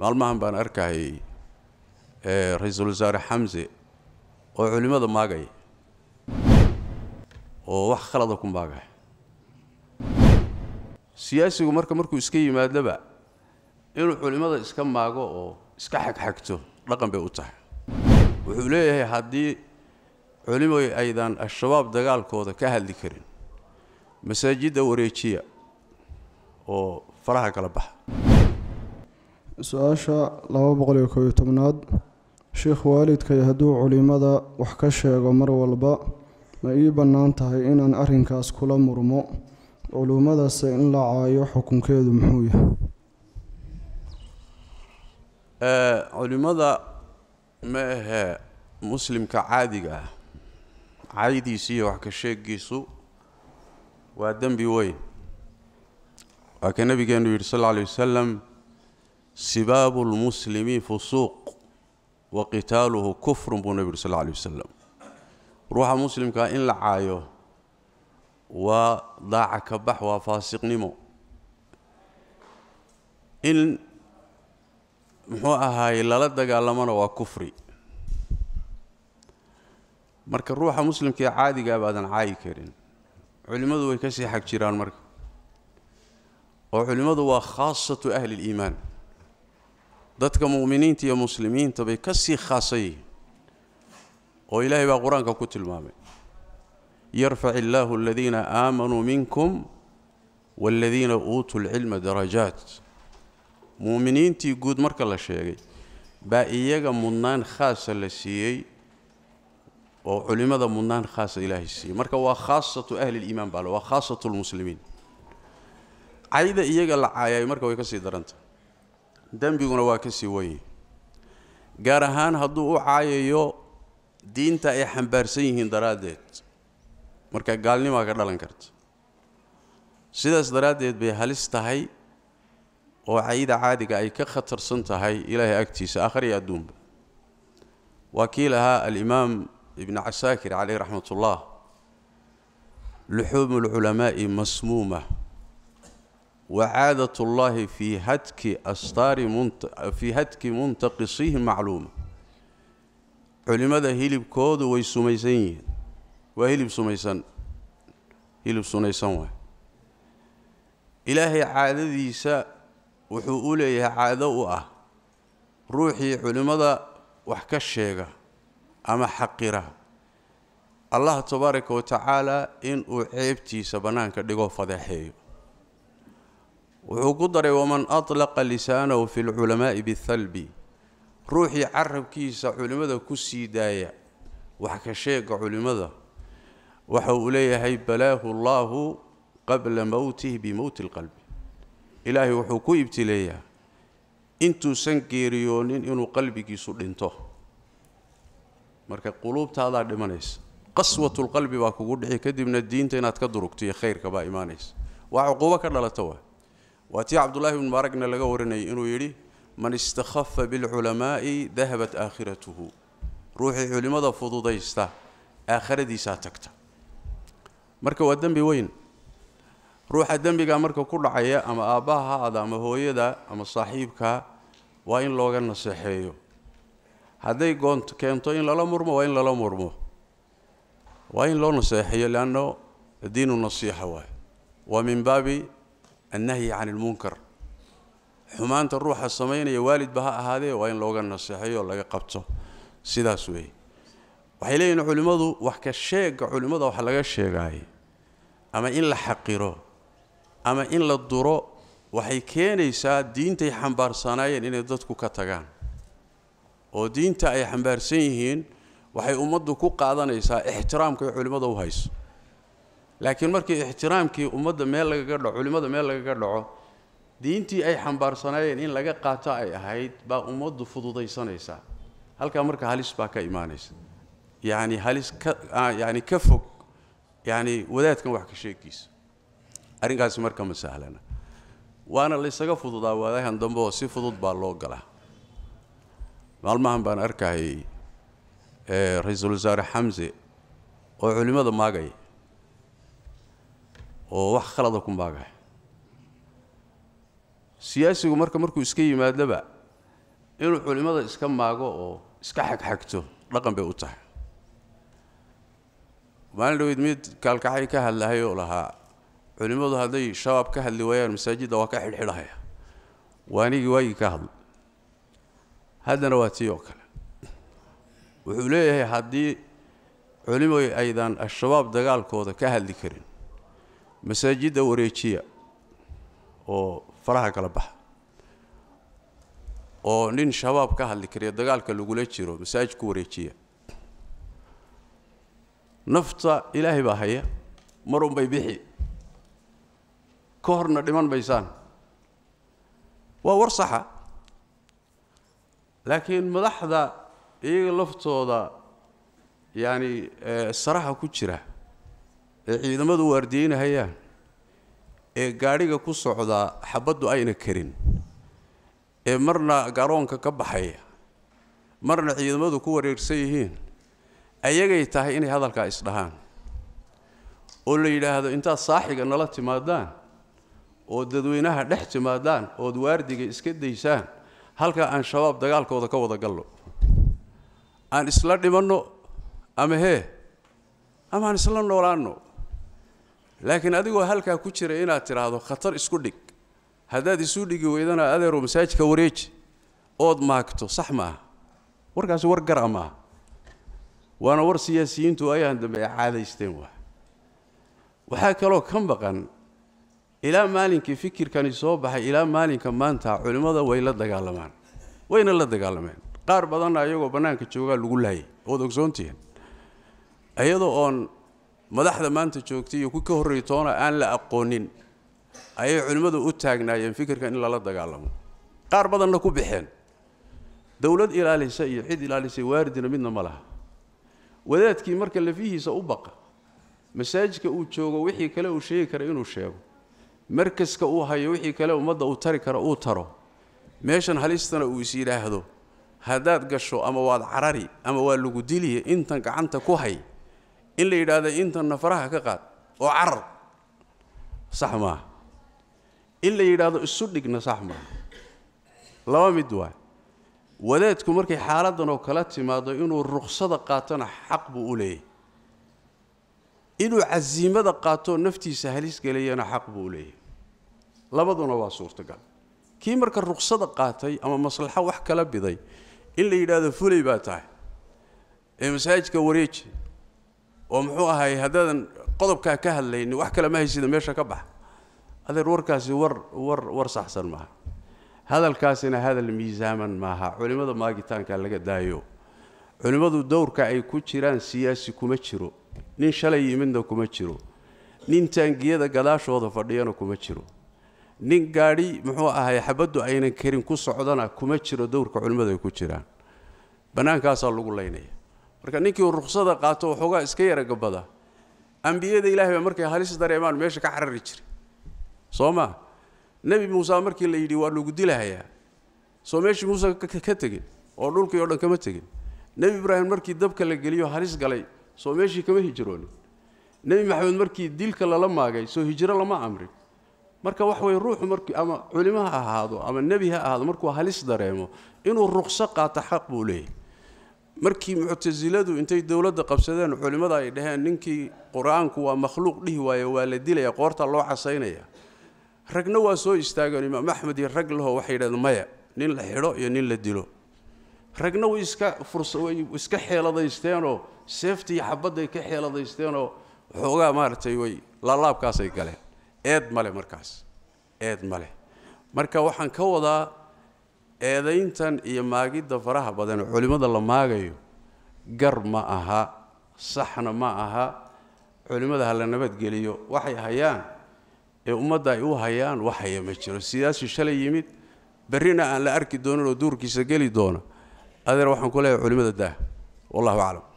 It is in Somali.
maalmahan baan arkahayay ra-iisul wasaare xamse oo culimmada maagaya oo wax khalada ku maagaya siyaasigu marka markuu iska yimaadoba inuu culimmada iska maago oo iska xagxagto dhaqan bay u tahay wuxuu leeyahay haddii culimo aydaan ashabaab dagaalkooda ka hadli karin masaajidda wareejiya oo faraha kala baxa su-aasha laba boqol iyo kob iyo tobnaad sheekh waalidkay hadduu culimada wax ka sheego mar walba ma ii bannaan tahay inaan arrinkaas kula murmo culumadase in la caayo xukunkeedu muxuu yahay eh, culimmada ma ahe muslimka caadiga ah caadidiisu iyo wax ka sheegiisu waa dembi weyn waa ka nabigeenu yidhi sal alla alay wasalam sibaabu lmuslimi fusuuq wa qitaaluhu kufrun buu nebi yuri sal aley wasalam ruuxa muslimkaa in la caayo waa daaca ka bax waa faasiqnimo in muxuu ahaayey lala dagaalamana waa kufri marka ruuxa muslimka ee caadigaaba ah aadan caayi karin culimmadu way ka sii xag marka oo culimmadu waa khaasatu ahli اliimaan dadka mu'miniinta iyo muslimiinta bay kasii sii oo ilaahay baa qur-aanka ku tilmaamay yarfac illaahu aladiina aamanuu minkum waladiina uutuu lcilma darajaat mu'miniintii guud marka la sheegay baa iyaga mudnaan khaasa la siiyey oo culimmada mudnaan khaasa ilaahay siiyey marka waa khaasatu ahliliimaan le waa khaasatu lmuslimiin cayda iyaga la caayay marka way kasii sii dembiguna waa ka sii wanye gaar ahaan hadduu u caayayo diinta ay xambaarsan yihiin daraaddeed marka gaalnimaa ka dhalan karta sidaas daraaddeed bay halis tahay oo cayida caadiga ay ka khatarsan tahay ilaahay agtiisa akhar adduunba waa kii lahaa alimaam ibnu casaakir calayhi raxmatullah luxuumu lculamaa'i masmuuma wacaadat ullaahi fii hadki astaari fii hadki muntaqisihi macluuma culimmada hilibkoodu way sumaysan yihiin waa hilib sumaysan hilib sunaysan waay ilaahay caadadiisa wuxuu u leeyahay caado u ah ruuxii culimmada wax ka sheega ama xaqira allah tabaaraka wa tacaala inuu ceebtiisa bannaanka dhigoo fadeexeeyo wuxuu ku daray waman atlaqa lisaanahu fi lculamaa'i bithalbi ruuxii carabkiisa culimmada ku sii daaya wax ka sheega culimmada waxa uu leeyahay balaahu llaahu qabla mowtihi bimowti lqalbi ilaahay wuxuu ku ibtileeyaa intuusan geeriyoonin inuu qalbigiisu dhinto marka quluubtaadaa dhimanaysa qaswatulqalbi baa kugu dhici kadibna diinta inaad ka durugtiyo khayrka baa imaanaysa waa cuquubo ka dhalata waa waa tii cabdulahi bn mubaaragna laga warinayay inuu yidhi man istakhafa bilculamaai dahabat aakhiratuhu ruuxii culimmada fududaysta aakhiradiisaa tagta marka waa dembi weyn ruuxa dembigaa marka ku dhacaya ama aabbaha ha ama hooyada ama saaxiibka waa in looga naseexeeyo hadday goont keento in lala murmo waa in lala murmo waa in loo naseexeeyo leanno diinu nasiixa waay waa min baabi annahyi can ilmunkar xumaanta ruuxa samaynaya waalidba ha ahaadee waa in looga naseexayo oo laga qabto sidaas weeye waxay leeyihin culimmadu wax ka sheega culimmada wax laga sheegaaye ama in la xaqiro ama in la duro waxay keenaysaa diintay xambaarsanaayeen inay dadku ka tagaan oo diinta ay xambaarsan yihiin waxay ummaddu ku qaadanaysaa ixtiraamkay culimmada u hayso laakiin markii ixtiraamkii ummadda meel lagaga dhaco culimmada meel lagaga dhaco diintii ay xambaarsanaayeen in laga qaato ay ahayd baa ummaddu fududaysanaysaa halkaa marka halis baa ka imaanaysa yacni halis ka ah, ka fog yacni wadaadkan wax ka sheegiisa arrinkaasi marka ma sahlana waana laysaga fududaa waadahan dambe oo si fudud baa loo galaa maalmahan baan arkahayay eh, ra-iisul wasaare xamse oo culimmada maagaya oo wax khalada kunbaaga siyaasigu marka markuu iska yimaadaba inuu culimmada iska maago oo iska xagxagto dhaqan bay u tahay maalin dhaweyd mid kaalkacay ka hadlahay oo lahaa culimmadu hadday shabaab ka hadli waayaan masaajidda waa ka xidhxidhahaya waanigii waagii ka hadlo haddana waa tii oo kale wuxuu leeyahay haddii culimo aydan al-shabaab dagaalkooda ka hadli karin masaajidda wareejiya oo faraha kala baxa oo nin shabaab ka hadli kariya dagaalka lagula jiro masaajidku wareejiya nafta ilaahay baa haya marun bay bixi ka horna dhiman maysaan waa war saxa laakiin madaxda iyaga laftooda yacani eh, saraha ku jira ee ciidamadu waardiyeynahayaan ee gaadhiga ku socdaa xabaddu ayna karin ee marna garoonka ka baxaya marna ciidamadu ku wareersan yihiin ayagay tahay inay hadalkaa isdhahaan oo la yidhaahdo intaad saaxiga nala timaadaan oo dadweynaha dhex timaadaan ood waardiga iska daysaan halkaa aan shabaab dagaalkooda ka wada gallo aan isla dhimanno ama hee ama aan isla noolaanno laakiin adigoo halkaa ku jira inaad tidhaahdo khatar isku dhig haddaad isuu dhigi weydana adeero masaajidka wareeji ood maagto sax maaha warkaasi war gara maaha waana war siyaasiyiintu ayaan dambe ay caadaysteen waa waxaa kaloo ka maqan ilaa maalinkii fikirkani soo baxay ilaa maalinka maanta culimmada way la dagaalamaan wayna la dagaalameen qaar badanna ayagoo bannaanka joogaa lagu laayay ood ogsoontihiin iyadoo oon madaxda maanta joogta iyo kuwi ka horray toona aan la aqoonin ayay culimmadu u taagnaayeen fikirka in lala dagaalamo qaar badanna ku bixeen dowlad ilaalisa iyo cid ilaalisay waaridina midna ma laha wadaadkii marka lafihiisa u baqa masaajidka uu joogo wixii kale uu sheegi kara inuu sheego markaska uu hayo wixii kale ummadda uu tari karo uu taro meeshan halistana uu is yidhaahdo haddaad gasho ama waad carari ama waa lagu diliya intan gacanta ku hay in la yidhaahdo intanna faraha ka qaad oo carar sax maaha in la yidhaahdo isu dhigna sax maaha laba mid waa wadaadku markay xaaladan oo kala timaado inuu ruqsada qaatona xaq buu u leeyahy inuu casiimada qaatoo naftiisa halis geliyana xaq buu u leeyahy labaduna waa suurtagal kii marka ruqsada qaatay ama maslaxo wax kala biday in la yidhaahdo fulay baa tahay ee masaajidka wareeji oo muxuu ahay haddaadan qodobkaa ka hadlayni wax kale ma haysida meesha ka bax adeer warkaasi war war war saxsan maaha hadalkaasina hadal miisaaman maaha culimmada maagitaanka laga daayo culimmadu dowrka ay ku jiraan siyaasi kuma jiro nin shalay yimidna kuma jiro nin taangiyada gadaashooda fadhiyana kuma jiro nin gaadhi muxuu ahay xabaddu aynan karin ku socdana kuma jiro dowrka culimmadu ay ku jiraan bannaankaasaa lagu laynaya marka ninkii ruksada qaato waxoogaa iska yaragabadaa ambiyada ilahay baa markay halis dareemaan meesha ka carari jiray soo ma nebi muuse markii la yidhi waa lagu dilahayaa soo meeshii muuse ka tegin oo dhulkii o dhan kama tegin nebi ibraahim markii dabka la geliyo halis galay soo meeshii kama hijroonin nebi maxamed markii dilka lala maagay soo hijro lama amrin marka wax way ruuxu mark ama culimo ha ahaado ama nebi ha ahaado markuu halis dareemo inuu ruqso qaato xaq buu leeyahy markii muctasiladu intay dowladda qabsadeen culimmada ay dhaheen ninkii qur-aanku waa makhluuq dhihi waaye waa la dilaya qoorta loo casaynaya ragna waa soo istaageen imaam axmed iyo rag laho waxay yidhahdeen maya nin la xidho iyo nin la dilo ragna way iska fursaway iska xeeladaysteenoo seefta iyo xabadday ka xeeladaysteenoo waxoogaa maaragtay way laalaabkaasay galeen eed male markaas eed male marka waxaan ka wadaa eedayntan iyo maagidda faraha badan culimmada la maagayo gar ma aha saxna ma aha culimada ha la nabadgeliyo waxay hayaan ee ummadda ay u hayaan waxhaya ma jiro siyaasi shalay yimid berrina aan la arki doonin oo duurkiisa geli doona adeer waxaan ku leeyahay culimada daah wallahu aclam